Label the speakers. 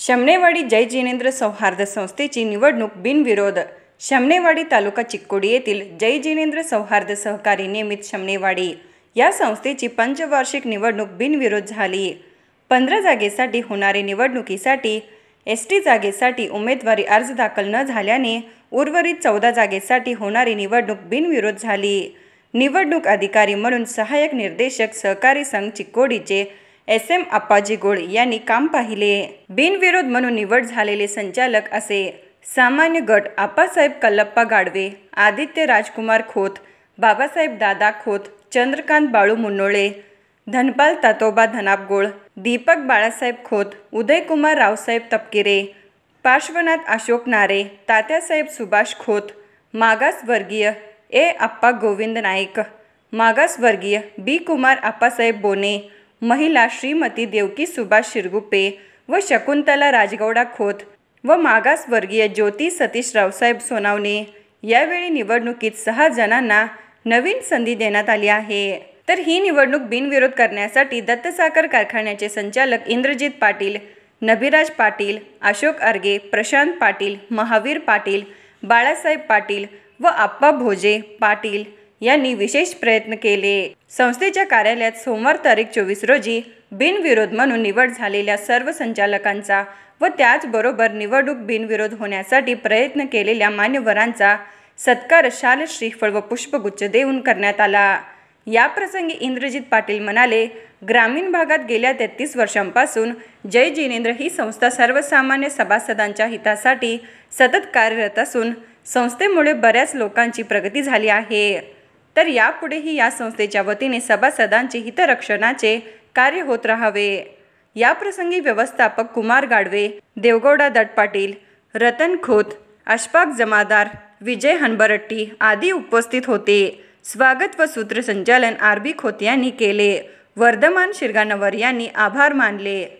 Speaker 1: शमनेवाडी जय जिनेंद्र सौहार्द संस्थेची निवडणूक बिनविरोध शमनेवाडी तालुका चिक्कोडी येथील जय जिनेंद्र सौहार्द सहकारी नियमित शमनेवाडी या संस्थेची पंचवार्षिक निवडणूक बिनविरोध झाली पंधरा जागेसाठी होणारी निवडणुकीसाठी एस टी जागेसाठी उमेदवारी अर्ज दाखल न झाल्याने उर्वरित चौदा जागेसाठी होणारी निवडणूक बिनविरोध झाली निवडणूक अधिकारी म्हणून सहाय्यक निर्देशक सहकारी संघ चिक्कोडीचे एस एम आप्पाजी गोळ यांनी काम पाहिले बिनविरोध म्हणून निवड झालेले संचालक असे सामान्य गट आप्पासाहेब कल्लप्पा गाडवे आदित्य राजकुमार खोत बाबासाहेब दादा खोत चंद्रकांत बाळू मुन्नोळे धनपाल तातोबा धनापगोळ दीपक बाळासाहेब खोत उदयकुमार रावसाहेब तपकिरे पार्श्वनाथ अशोक नारे तात्यासाहेब सुभाष खोत मागासवर्गीय ए आप्पा गोविंद नाईक मागासवर्गीय बी कुमार आप्पासाहेब बोने महिला श्रीमती देवकी सुभाष शिरगुप्पे व शकुंतला राजगौडा खोत व मागासवर्गीय ज्योती सतीश रावसाहेब सोनावणे यावेळी निवडणुकीत सहा जणांना नवीन संधी देण्यात आली आहे तर ही निवडणूक बिनविरोध करण्यासाठी दत्तसाखर कारखान्याचे संचालक इंद्रजित पाटील नभिराज पाटील अशोक अर्गे प्रशांत पाटील महावीर पाटील बाळासाहेब पाटील व आप्पा भोजे पाटील यांनी विशेष प्रयत्न केले संस्थेच्या कार्यालयात सोमवार तारीख चोवीस रोजी बिनविरोध म्हणून निवड झालेल्या सर्व संचालकांचा व त्याचबरोबर निवडणूक बिनविरोध होण्यासाठी प्रयत्न केलेल्या मान्यवरांचा सत्कार शाल श्रीफळ व पुष्पगुच्छ देऊन करण्यात आला याप्रसंगी इंद्रजित पाटील म्हणाले ग्रामीण भागात गेल्या तेहतीस वर्षांपासून जय जिनेंद्र ही संस्था सर्वसामान्य सभासदांच्या हितासाठी सतत कार्यरत असून संस्थेमुळे बऱ्याच लोकांची प्रगती झाली आहे तर यापुढेही या संस्थेच्या वतीने सभासदांचे हितरक्षणाचे कार्य होत राहावे याप्रसंगी व्यवस्थापक कुमार गाडवे देवगौडा दट पाटील रतन खोत अशफाक जमादार विजय हनबरट्टी आदी उपस्थित होते स्वागत व सूत्रसंचालन आरबी खोत यांनी केले वर्धमान शिरगानवर यांनी आभार मानले